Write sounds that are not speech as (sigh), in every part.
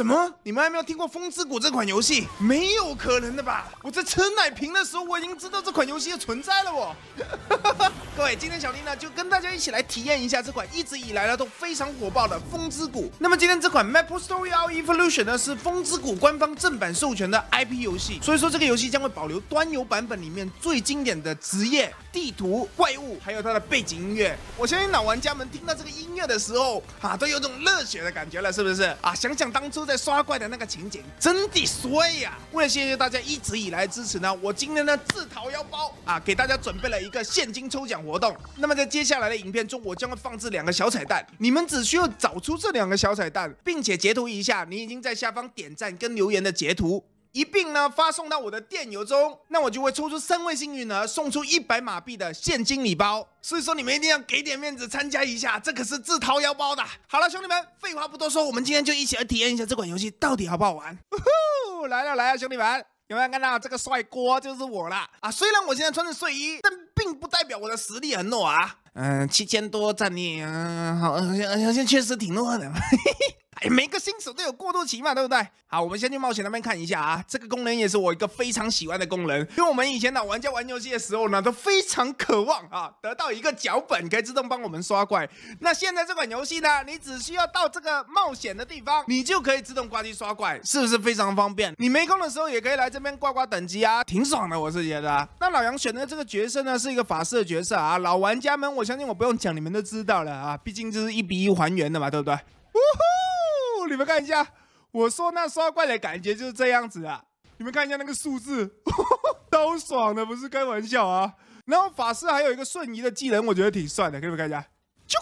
什么？你们还没有听过《风之谷》这款游戏？没有可能的吧？我在吃奶瓶的时候，我已经知道这款游戏的存在了哦。(laughs) 各位，今天小丽呢就跟大家一起来体验一下这款一直以来呢都非常火爆的《风之谷》。那么今天这款 Maple Story Evolution 呢是《风之谷》官方正版授权的 IP 游戏，所以说这个游戏将会保留端游版本里面最经典的职业、地图、怪物，还有它的背景音乐。我相信老玩家们听到这个音乐的时候，啊，都有种热血的感觉了，是不是？啊，想想当初。在刷怪的那个情景真的帅呀！为了谢谢大家一直以来支持呢，我今天呢自掏腰包啊，给大家准备了一个现金抽奖活动。那么在接下来的影片中，我将会放置两个小彩蛋，你们只需要找出这两个小彩蛋，并且截图一下你已经在下方点赞跟留言的截图。一并呢发送到我的电邮中，那我就会抽出三位幸运儿送出一百马币的现金礼包。所以说你们一定要给点面子参加一下，这可是自掏腰包的。(laughs) 好了，兄弟们，废话不多说，我们今天就一起来体验一下这款游戏到底好不好玩。呼，(laughs) 来了来了，兄弟们，有没有看到这个帅锅就是我了啊？虽然我现在穿着睡衣，但并不代表我的实力很弱啊。嗯，七千多战力，嗯，好像好像确实挺弱的。嘿嘿。(laughs) 哎，每个新手都有过渡期嘛，对不对？好，我们先去冒险那边看一下啊。这个功能也是我一个非常喜欢的功能，因为我们以前老玩家玩游戏的时候呢，都非常渴望啊，得到一个脚本，可以自动帮我们刷怪。那现在这款游戏呢，你只需要到这个冒险的地方，你就可以自动挂机刷怪，是不是非常方便？你没空的时候也可以来这边挂挂等级啊，挺爽的，我是觉得。那老杨选择这个角色呢，是一个法师的角色啊，老玩家们，我相信我不用讲，你们都知道了啊，毕竟这是一比一还原的嘛，对不对？你们看一下，我说那刷怪的感觉就是这样子啊！你们看一下那个数字，(laughs) 都爽的不是开玩笑啊！然后法师还有一个瞬移的技能，我觉得挺帅的，给你们看一下，啾！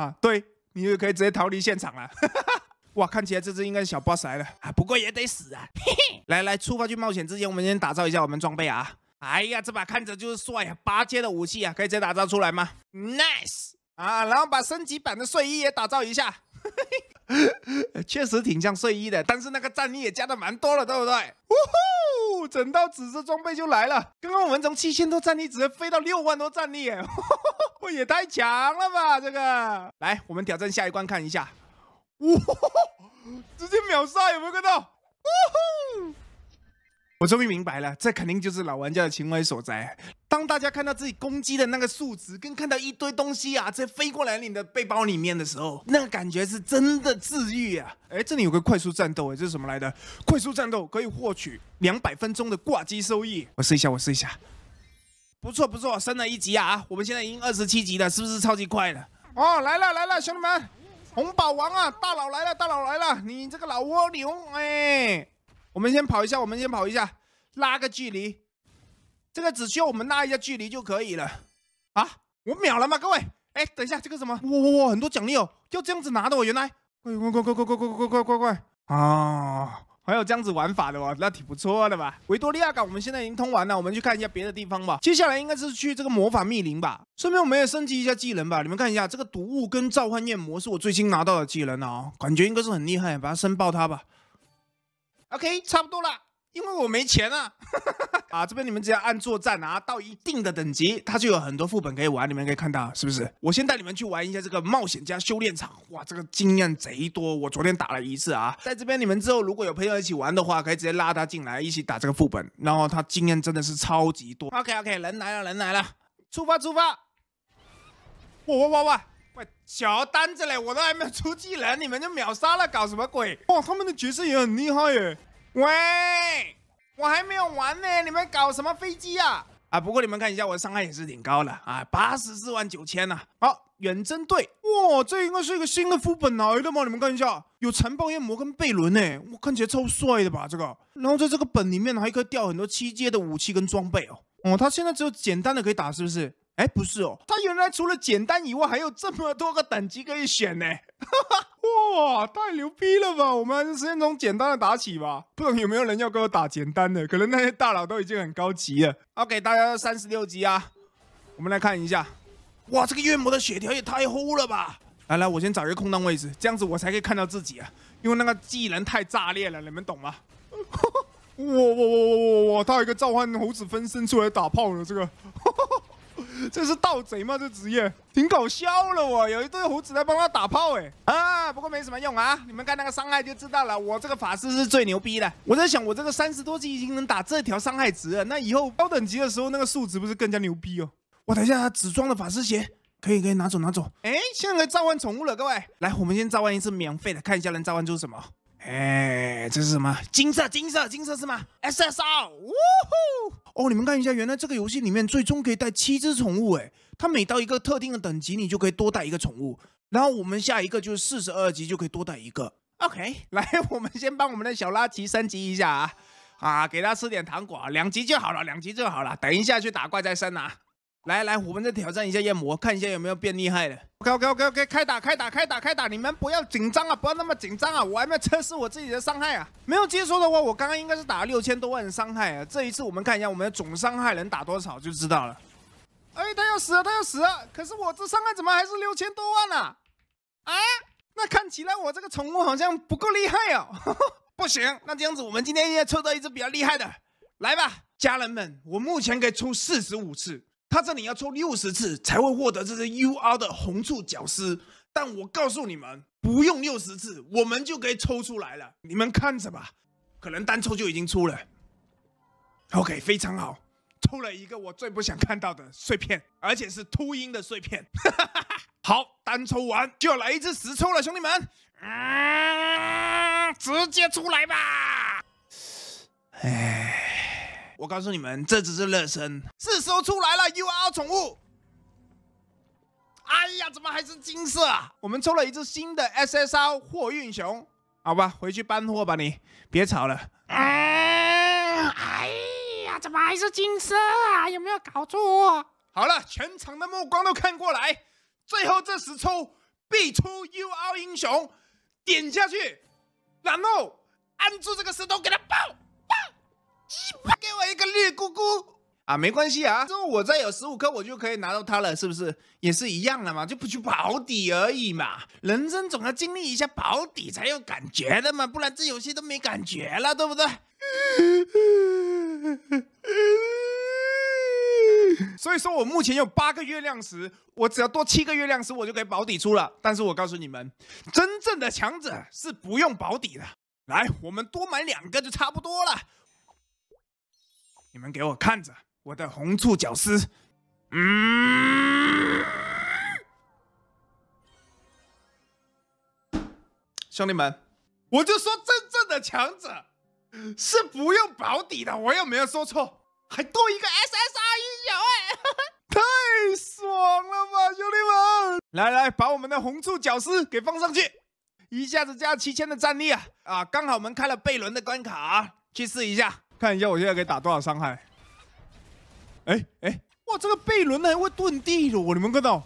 啊，对你就可以直接逃离现场了，(laughs) 哇！看起来这只应该是小 boss 来了啊，不过也得死啊！嘿 (laughs) 嘿，来来，出发去冒险之前，我们先打造一下我们装备啊！哎呀，这把看着就是帅啊！八阶的武器啊，可以直接打造出来吗？Nice！啊，然后把升级版的睡衣也打造一下。嘿嘿。(laughs) 确实挺像睡衣的，但是那个战力也加的蛮多了，对不对？呜呼，整套紫色装备就来了。刚刚我们从七千多战力直接飞到六万多战力，(laughs) 也太强了吧？这个，来，我们挑战下一关看一下。直接秒杀，有没有看到？呜呼！我终于明白了，这肯定就是老玩家的情怀所在。当大家看到自己攻击的那个数值，跟看到一堆东西啊在飞过来你的背包里面的时候，那个感觉是真的治愈啊！哎，这里有个快速战斗，哎，这是什么来的？快速战斗可以获取两百分钟的挂机收益。我试一下，我试一下，不错不错，升了一级啊！啊，我们现在已经二十七级了，是不是超级快了？哦，来了来了，兄弟们，红宝王啊，大佬来了，大佬来了！你这个老蜗牛，哎。我们先跑一下，我们先跑一下，拉个距离，这个只需要我们拉一下距离就可以了啊！我秒了吗？各位，哎，等一下，这个什么？哇哇，哇，很多奖励哦！就这样子拿的哦，原来快快快快快快快快快快啊！还有这样子玩法的哇，那挺不错的吧？维多利亚港我们现在已经通完了，我们去看一下别的地方吧。接下来应该是去这个魔法密林吧？顺便我们也升级一下技能吧。你们看一下，这个毒雾跟召唤焰魔是我最新拿到的技能啊，感觉应该是很厉害，把它升爆它吧。OK，差不多了，因为我没钱了。(laughs) 啊，这边你们只要按作战啊，到一定的等级，它就有很多副本可以玩，你们可以看到是不是？我先带你们去玩一下这个冒险家修炼场，哇，这个经验贼多！我昨天打了一次啊，在这边你们之后如果有朋友一起玩的话，可以直接拉他进来一起打这个副本，然后他经验真的是超级多。OK OK，人来了人来了，出发出发！哇哇哇哇！喂，小单子嘞，我都还没有出技能，你们就秒杀了，搞什么鬼？哇，他们的角色也很厉害耶。喂，我还没有完呢，你们搞什么飞机啊？啊，不过你们看一下，我的伤害也是挺高的啊，八十四万九千呢。好，远征队，哇，这应该是一个新的副本来的嘛？你们看一下，有残暴炎魔跟贝伦呢，我看起来超帅的吧这个。然后在这个本里面还可以掉很多七阶的武器跟装备哦。哦，他现在只有简单的可以打，是不是？哎，不是哦，他原来除了简单以外，还有这么多个等级可以选呢。(laughs) 哇，太牛逼了吧！我们还是先从简单的打起吧。不懂有没有人要跟我打简单的？可能那些大佬都已经很高级了。OK，大家三十六级啊。我们来看一下，哇，这个月魔的血条也太厚了吧！来来，我先找一个空档位置，这样子我才可以看到自己啊，因为那个技能太炸裂了，你们懂吗？(laughs) 哇哇哇哇哇哇！他有一个召唤猴子分身出来打炮了，这个。这是盗贼吗？这职业挺搞笑了。我有一对胡子在帮他打炮，哎啊，不过没什么用啊。你们看那个伤害就知道了。我这个法师是最牛逼的。我在想，我这个三十多级已经能打这条伤害值了，那以后高等级的时候那个数值不是更加牛逼哦。我等一下，他只装了法师鞋，可以可以拿走拿走。哎，现在可以召唤宠物了，各位，来，我们先召唤一次免费的，看一下能召唤出什么。哎，这是什么？金色，金色，金色是吗？SSR，呜呼！哦，你们看一下，原来这个游戏里面最终可以带七只宠物。哎，它每到一个特定的等级，你就可以多带一个宠物。然后我们下一个就是四十二级就可以多带一个。OK，来，我们先帮我们的小拉圾升级一下啊啊，给他吃点糖果，两级就好了，两级就好了。等一下去打怪再升啊。来来，我们再挑战一下焰魔，看一下有没有变厉害的。OK OK OK OK，开打开打开打开打，你们不要紧张啊，不要那么紧张啊，我还没有测试我自己的伤害啊。没有接收的话，我刚刚应该是打了六千多万的伤害啊。这一次我们看一下我们的总伤害能打多少就知道了。哎，他要死了，他要死了！可是我这伤害怎么还是六千多万呢？啊？那看起来我这个宠物好像不够厉害哦。(laughs) 不行，那这样子我们今天应该抽到一只比较厉害的，来吧，家人们，我目前可以出四十五次。他这里要抽六十次才会获得这只 UR 的红触角丝，但我告诉你们，不用六十次，我们就可以抽出来了。你们看着吧，可能单抽就已经出了。OK，非常好，抽了一个我最不想看到的碎片，而且是秃鹰的碎片。(laughs) 好，单抽完就要来一只十抽了，兄弟们，直接出来吧。哎。我告诉你们，这只是热身，是时候出来了！U R 宠物，哎呀，怎么还是金色？啊？我们抽了一只新的 S S R 货运熊，好吧，回去搬货吧，你别吵了。哎呀，怎么还是金色啊？有没有搞错？好了，全场的目光都看过来，最后这十抽必出 U R 英雄，点下去，然后按住这个石头给它爆。给我一个绿姑姑啊，没关系啊，之后我再有十五颗，我就可以拿到它了，是不是？也是一样的嘛，就不去保底而已嘛。人生总要经历一下保底才有感觉的嘛，不然这游戏都没感觉了，对不对？(laughs) 所以说我目前有八个月亮石，我只要多七个月亮石，我就可以保底出了。但是我告诉你们，真正的强者是不用保底的。来，我们多买两个就差不多了。你们给我看着我的红触角丝，嗯，兄弟们，我就说真正的强者是不用保底的，我又没有说错，还多一个 SSR 英雄哎，(laughs) 太爽了吧，兄弟们，来来，把我们的红触角丝给放上去，一下子加七千的战力啊啊，刚好我们开了贝伦的关卡，去试一下。看一下我现在可以打多少伤害？哎哎，哇，这个贝伦呢还会遁地的，你们看到，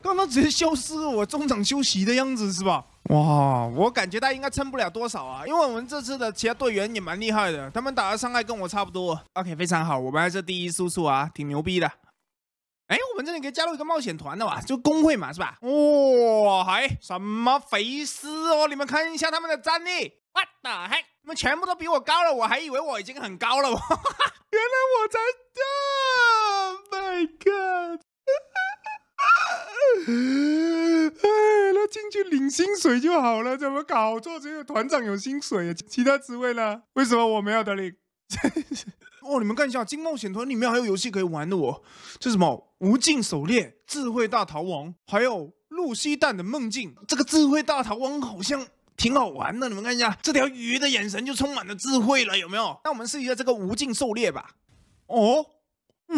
刚刚直接消失了，我中场休息的样子是吧？哇，我感觉他应该撑不了多少啊，因为我们这次的其他队员也蛮厉害的，他们打的伤害跟我差不多。OK，非常好，我们还是第一输出啊，挺牛逼的。哎，我们这里可以加入一个冒险团的吧，就工会嘛是吧？哇，还什么肥尸哦？你们看一下他们的战力，e c 嘿。你们全部都比我高了，我还以为我已经很高了，(laughs) 原来我才高。My God！哎，那进去领薪水就好了，怎么搞错只有团长有薪水，其他职位呢？为什么我没有得领？(laughs) 哦，你们看一下《金冒险团》里面还有游戏可以玩的哦，这什么无尽狩猎、智慧大逃亡，还有露西蛋的梦境。这个智慧大逃亡好像。挺好玩的，你们看一下这条鱼的眼神就充满了智慧了，有没有？那我们试一下这个无尽狩猎吧。哦，哇，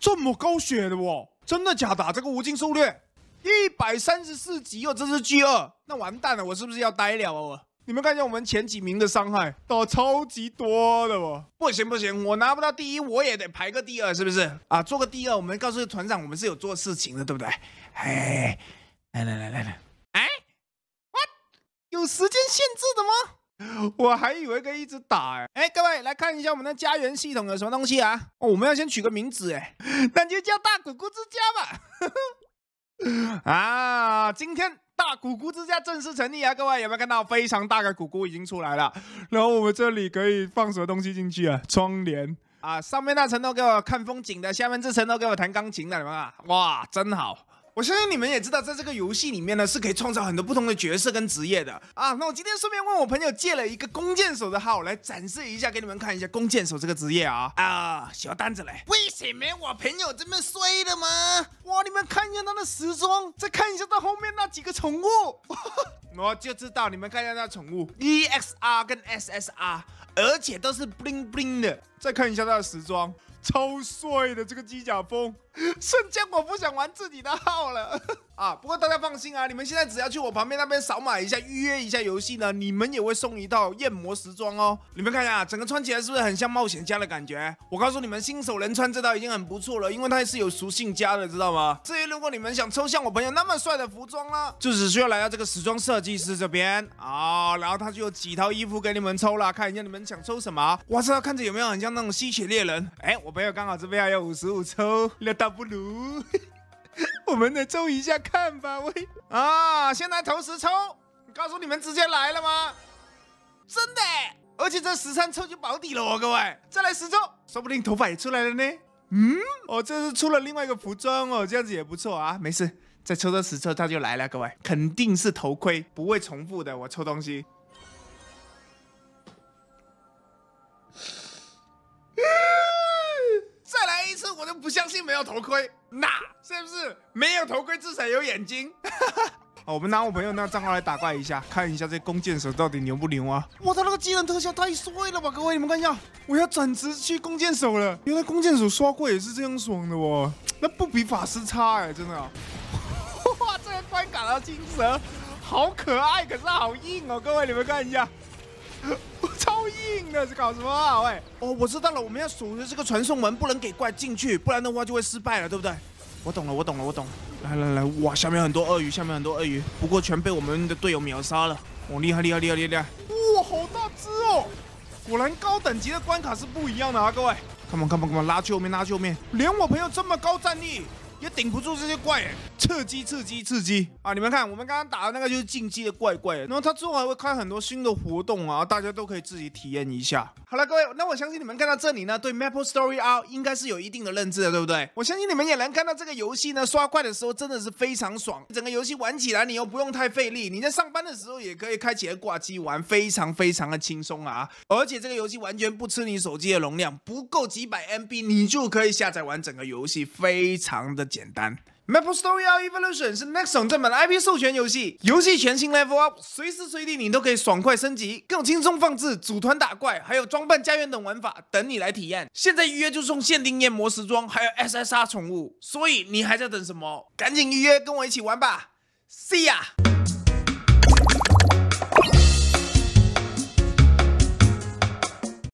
这么高血的哦，真的假的？这个无尽狩猎一百三十四级哦，这是 G 二，那完蛋了，我是不是要呆了？哦？你们看一下我们前几名的伤害打超级多的哦。不行不行，我拿不到第一，我也得排个第二，是不是啊？做个第二，我们告诉团长，我们是有做事情的，对不对？哎，来来来来来。有时间限制的吗？我还以为可以一直打哎！哎，各位来看一下我们的家园系统有什么东西啊！哦，我们要先取个名字哎，那就叫大姑姑之家吧！(laughs) 啊，今天大姑姑之家正式成立啊！各位有没有看到非常大的姑姑已经出来了？然后我们这里可以放什么东西进去啊？窗帘啊，上面那层都给我看风景的，下面这层都给我弹钢琴的，你们啊，哇，真好！我相信你们也知道，在这个游戏里面呢，是可以创造很多不同的角色跟职业的啊。那我今天顺便问我朋友借了一个弓箭手的号来展示一下，给你们看一下弓箭手这个职业啊啊，小单子嘞！为什么我朋友这么衰的吗？哇，你们看一下他的时装，再看一下他后面那几个宠物，(laughs) 我就知道你们看一下那宠物 EXR 跟 SSR。而且都是 bling bling 的，再看一下他的时装，超帅的这个机甲风，瞬间我不想玩自己的号了 (laughs) 啊！不过大家放心啊，你们现在只要去我旁边那边扫码一下，预约一下游戏呢，你们也会送一套焰魔时装哦。你们看一下，整个穿起来是不是很像冒险家的感觉？我告诉你们，新手能穿这套已经很不错了，因为它是有属性加的，知道吗？至于如果你们想抽像我朋友那么帅的服装呢，就只需要来到这个时装设计师这边啊，然后他就有几套衣服给你们抽了，看一下你们。想抽什么？我操，看着有没有很像那种吸血猎人？哎，我朋友刚好这边还有五十五抽，那倒不如 (laughs) 我们来抽一下看吧，喂啊！先来投十抽，告诉你们直接来了吗？真的，而且这十三抽就保底了哦，各位，再来十抽，说不定头发也出来了呢。嗯，哦，这是出了另外一个服装哦，这样子也不错啊，没事，再抽到十抽它就来了，各位，肯定是头盔，不会重复的，我抽东西。不相信没有头盔，那是不是没有头盔至少有眼睛？(laughs) 好，我们拿我朋友那账号来打怪一下，看一下这弓箭手到底牛不牛啊？哇，他那个技能特效太帅了吧！各位你们看一下，我要转职去弓箭手了。原来弓箭手刷怪也是这样爽的哦，(tsk) 那不比法师差哎，真的。(laughs) 哇，这个观感啊，金蛇 (laughs) 好可爱，可是好硬哦！各位你们看一下。(laughs) 超硬的，是搞什么？喂，哦，我知道了，我们要守着这个传送门，不能给怪进去，不然的话就会失败了，对不对？我懂了，我懂了，我懂。了。来来来，哇，下面很多鳄鱼，下面很多鳄鱼，不过全被我们的队友秒杀了。哦，厉害厉害厉害厉害！哇，好大只哦！果然高等级的关卡是不一样的啊，各位。Come come on on come on，拉救面拉救面，连我朋友这么高战力。也顶不住这些怪，刺激，刺激，刺激啊！你们看，我们刚刚打的那个就是进击的怪怪。然后他之后还会开很多新的活动啊，大家都可以自己体验一下。好了，各位，那我相信你们看到这里呢，对 Maple Story R 应该是有一定的认知的，对不对？我相信你们也能看到这个游戏呢，刷怪的时候真的是非常爽，整个游戏玩起来你又不用太费力，你在上班的时候也可以开起来挂机玩，非常非常的轻松啊！而且这个游戏完全不吃你手机的容量，不够几百 MB 你就可以下载玩整个游戏，非常的简单。MapleStory Evolution 是 Nexon 正版的 IP 授权游戏，游戏全新 Level Up，随时随地你都可以爽快升级，更轻松放置、组团打怪，还有装扮家园等玩法等你来体验。现在预约就送限定眼魔时装，还有 SSR 宠物，所以你还在等什么？赶紧预约，跟我一起玩吧！See ya。